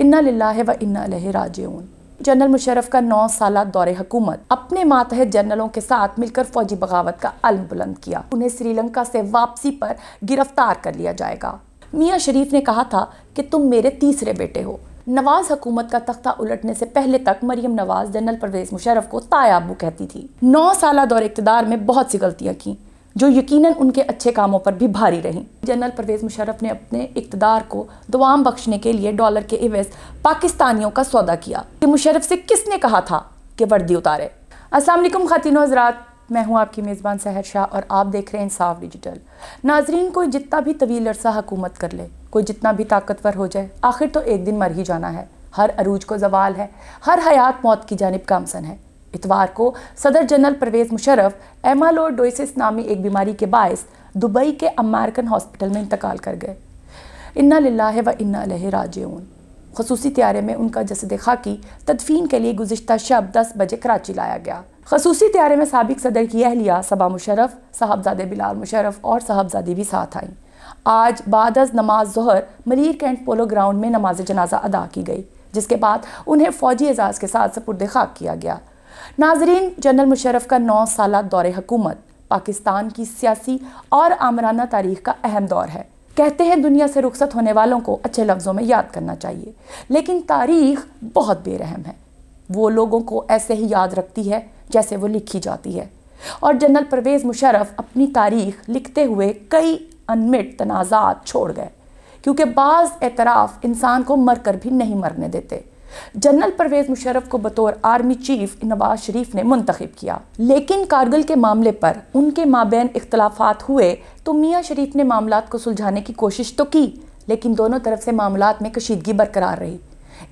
इन्ना लाह व इन्ना राजून जनरल मुशरफ का नौ साल दौरे हकूमत अपने मातहत जनरलों के साथ मिलकर फौजी बगावत का अलम बुलंद किया उन्हें श्रीलंका से वापसी पर गिरफ्तार कर लिया जाएगा मियाँ शरीफ ने कहा था कि तुम मेरे तीसरे बेटे हो नवाज हुकूमत का तख्ता उलटने से पहले तक मरियम नवाज जनरल परवेज मुशरफ को तायाबू कहती थी नौ साल दौरे इकतदार में बहुत सी गलतियाँ की जो यकीनन उनके अच्छे कामों पर भी भारी रहीं जनरल परवेज़ मुशरफ ने अपने इकतदार को दवाम बख्शने के लिए डॉलर के एवज पाकिस्तानियों का सौदा किया कि मुशरफ से किसने कहा था कि वर्दी उतारे असलम ख़ातिन हजरात मैं हूं आपकी मेज़बान सहर शाह और आप देख रहे हैं इंसाफ डिजिटल नाजरीन कोई जितना भी तवील अरसा हुकूमत कर ले कोई जितना भी ताकतवर हो जाए आखिर तो एक दिन मर ही जाना है हर अरूज को जवाल है हर हयात मौत की जानब कामसन है इतवार को सदर जनरल परवेज मुशर्रफ एमालोडोइसिस नामी एक बीमारी के बायस दुबई के अमेरिकन हॉस्पिटल में इंतकाल कर गए इन्ना लाला व इन्ना लह राजून खसूसी त्यारे में उनका जसद खाकी तदफीन के लिए गुजशत शब दस बजे कराची लाया गया खसूसी त्यारे में सबक सदर की अहलिया सबा मुशरफ साहबजादे बिलाल मुशरफ और साहबजादी भी साथ आईं आज बाद नमाज जहर मलिर कैंट पोलो ग्राउंड में नमाज जनाजा अदा की गई जिसके बाद उन्हें फ़ौजी एजाज़ के साथ सपुरद खाक किया गया नाजरीन जनरल मुशरफ का नौ साल दौर हकूमत पाकिस्तान की सियासी और आमराना तारीख का अहम दौर है कहते हैं दुनिया से रुखसत होने वालों को अच्छे लफ्ज़ों में याद करना चाहिए लेकिन तारीख बहुत बेरहम है वो लोगों को ऐसे ही याद रखती है जैसे वो लिखी जाती है और जनरल परवेज़ मुशरफ अपनी तारीख लिखते हुए कई अनमिट तनाज़ात छोड़ गए क्योंकि बाज़ एतराफ़ इंसान को मर कर भी नहीं मरने देते जनरल परवेज़ मुशरफ को बतौर आर्मी चीफ नवाज शरीफ ने मुंतब किया लेकिन कारगिल के मामले पर उनके माबेन इख्तलाफात हुए तो मियाँ शरीफ ने मामला को सुलझाने की कोशिश तो की लेकिन दोनों तरफ से मामला में कशीदगी बरकरार रही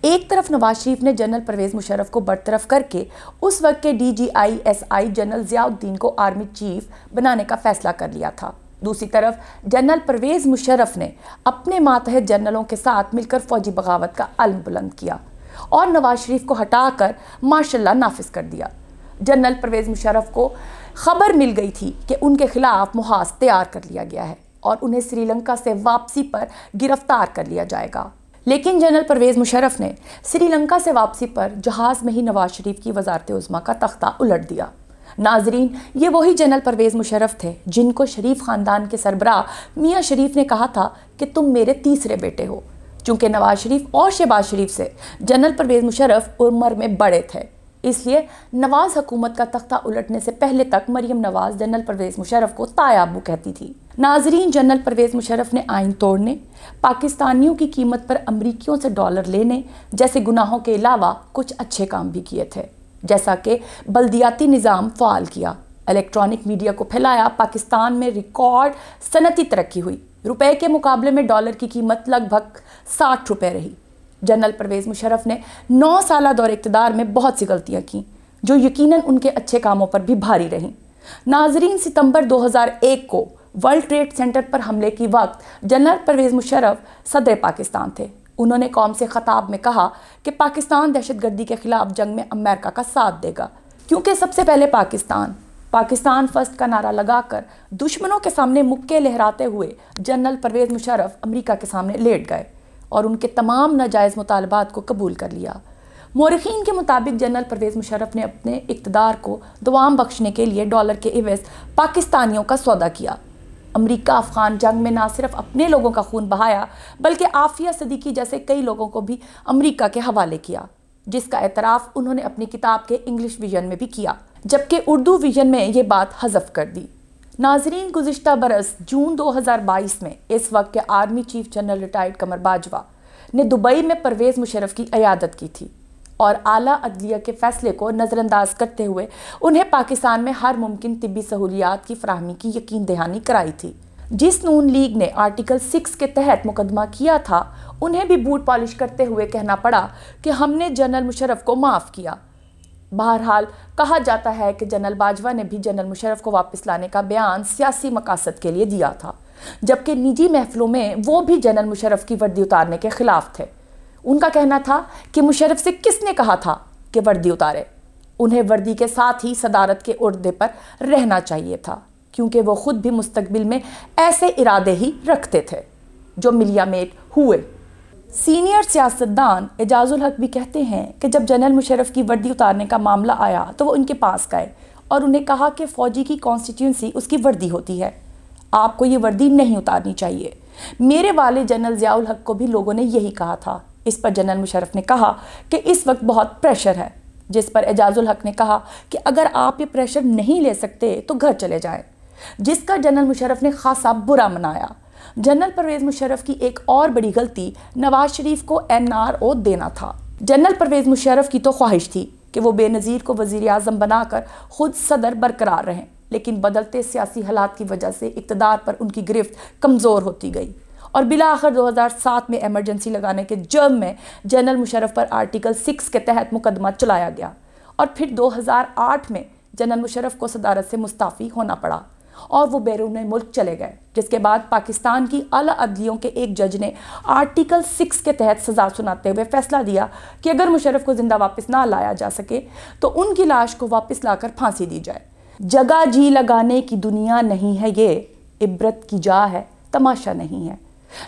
एक तरफ नवाज शरीफ ने जनरल परवेज़ मुशरफ को बरतरफ करके उस वक्त के D G I S I general Ziauddin को आर्मी चीफ बनाने का फैसला कर लिया था दूसरी तरफ जनरल परवेज़ मुशरफ ने अपने मातहत जनरलों के साथ मिलकर फौजी बगावत का अलम बुलंद किया और नवाज शरीफ को हटाकर माशाल्लाह नाफिज कर दिया जनरल परवेज़ मुशरफ को खबर मिल गई थी कि उनके खिलाफ मुहाज तैयार कर लिया गया है और उन्हें श्रीलंका से वापसी पर गिरफ्तार कर लिया जाएगा लेकिन जनरल परवेज़ मुशरफ ने श्रीलंका से वापसी पर जहाज़ में ही नवाज शरीफ की वजारत उज़मा का तख्ता उलट दिया नाजरीन ये वही जनरल परवेज़ मुशरफ थे जिनको शरीफ ख़ानदान के सरबरा मियाँ शरीफ ने कहा था कि तुम मेरे तीसरे बेटे हो चूंकि नवाज शरीफ और शहबाज शरीफ से जनरल परवेज मुशरफ उम्र में बड़े थे इसलिए नवाज़ हुकूमत का तख्ता उलटने से पहले तक मरियम नवाज़ जनरल परवेज़ मुशरफ को तायाबू कहती थी नाजरीन जनरल परवेज़ मुशरफ ने आइन तोड़ने पाकिस्तानियों की कीमत पर अमरीकियों से डॉलर लेने जैसे गुनाहों के अलावा कुछ अच्छे काम भी किए थे जैसा कि बल्दियाती निज़ाम फ़ाल किया इलेक्ट्रॉनिक मीडिया को फैलाया पाकिस्तान में रिकॉर्ड सनती तरक्की हुई रुपए के मुकाबले में डॉलर की कीमत लगभग साठ रुपये रही जनरल परवेज़ मुशरफ ने नौ साल दौर इकतदार में बहुत सी गलतियाँ की जो यकीन उनके अच्छे कामों पर भी भारी रहीं नाजरीन सितंबर 2001 को वर्ल्ड ट्रेड सेंटर पर हमले की वक्त जनरल परवेज़ मुशरफ सदर पाकिस्तान थे उन्होंने कौम से ख़ताब में कहा कि पाकिस्तान दहशतगर्दी के ख़िलाफ़ जंग में अमेरिका का साथ देगा क्योंकि सबसे पहले पाकिस्तान पाकिस्तान फर्स्ट का नारा लगाकर दुश्मनों के सामने मुक्के लहराते हुए जनरल परवेज़ मुशरफ अमेरिका के सामने लेट गए और उनके तमाम नाजायज़ मुतालबात को कबूल कर लिया मौरखीन के मुताबिक जनरल परवेज़ मुशरफ ने अपने इकतदार को दवाम बख्शने के लिए डॉलर के एवज़ पाकिस्तानियों का सौदा किया अमरीका अफ़गान जंग में ना सिर्फ अपने लोगों का खून बहाया बल्कि आफिया सदीकी जैसे कई लोगों को भी अमरीका के हवाले किया जिसका एतराफ़ उन्होंने अपनी किताब के इंग्लिश विजन में भी किया जबकि उर्दू विजन में ये बात हजफ कर दी नाजरीन गुजशत बरस जून 2022 में इस वक्त के army chief general retired Qamar Bajwa ने दुबई में परवेज़ मुशरफ की अयादत की थी और आला अदलिया के फैसले को नज़रअंदाज करते हुए उन्हें पाकिस्तान में हर मुमकिन तबी सहूलियात की फ्राहमी की यकीन दहानी कराई थी जिस नून लीग ने आर्टिकल सिक्स के तहत मुकदमा किया था उन्हें भी बूट पॉलिश करते हुए कहना पड़ा कि हमने जनरल मुशरफ को माफ़ किया बहरहाल कहा जाता है कि जनरल बाजवा ने भी जनरल मुशरफ को वापस लाने का बयान सियासी मकासद के लिए दिया था जबकि निजी महफलों में वो भी जनरल मुशरफ की वर्दी उतारने के खिलाफ थे उनका कहना था कि मुशरफ से किसने कहा था कि वर्दी उतारे उन्हें वर्दी के साथ ही सदारत के उर्दे पर रहना चाहिए था क्योंकि वो ख़ुद भी मुस्तबिल में ऐसे इरादे ही रखते थे जो मिलिया मेट हुए सीनियर सियासतदान एजाजुल हक भी कहते हैं कि जब जनरल मुशरफ की वर्दी उतारने का मामला आया तो वो उनके पास गए और उन्हें कहा कि फ़ौजी की कॉन्स्टिट्यूंसी उसकी वर्दी होती है आपको ये वर्दी नहीं उतारनी चाहिए मेरे वाले जनरल ज़ियाउल हक को भी लोगों ने यही कहा था इस पर जनरल मुशरफ ने कहा कि इस वक्त बहुत प्रेशर है जिस पर एजाजुल हक ने कहा कि अगर आप ये प्रेशर नहीं ले सकते तो घर चले जाएं जिसका जनरल मुशरफ ने खासा बुरा मनाया जनरल परवेज़ मुशर्रफ की एक और बड़ी गलती नवाज शरीफ को एनआरओ देना था जनरल परवेज़ मुशर्रफ की तो ख्वाहिश थी कि वो बेनज़ीर को वजीर अजम बनाकर ख़ुद सदर बरकरार रहें लेकिन बदलते सियासी हालात की वजह से इकतदार पर उनकी गिरफ्त कमज़ोर होती गई और बिला आखिर 2007 में एमरजेंसी लगाने के जर्म में जनरल मुशरफ पर आर्टिकल सिक्स के तहत मुकदमा चलाया गया और फिर 2008 में जनरल मुशरफ को सदारत से मुस्ताफ़ी होना पड़ा और वो बैरून मुल्क चले गए जिसके बाद पाकिस्तान की अल अदलियों के एक जज ने आर्टिकल सिक्स के तहत सज़ा सुनाते हुए फैसला दिया कि अगर मुशरफ को ज़िंदा वापस ना लाया जा सके तो उनकी लाश को वापस लाकर फांसी दी जाए जगह जी लगाने की दुनिया नहीं है ये इबरत की जा है तमाशा नहीं है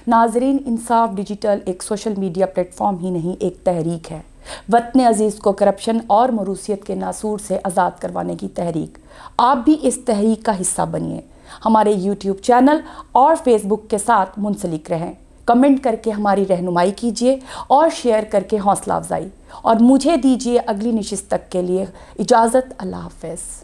नाजरीन इंसाफ डिजिटल एक सोशल मीडिया प्लेटफॉर्म ही नहीं एक तहरीक है वतन अजीज़ को करप्शन और मरूसीत के नासूर से आज़ाद करवाने की तहरीक आप भी इस तहरीक का हिस्सा बनिए हमारे यूट्यूब चैनल और फेसबुक के साथ मुंसलिक रहें कमेंट करके हमारी रहनुमाई कीजिए और शेयर करके हौसला अफजाई और मुझे दीजिए अगली नशस्त तक के लिए इजाज़त अल्लाह हाफ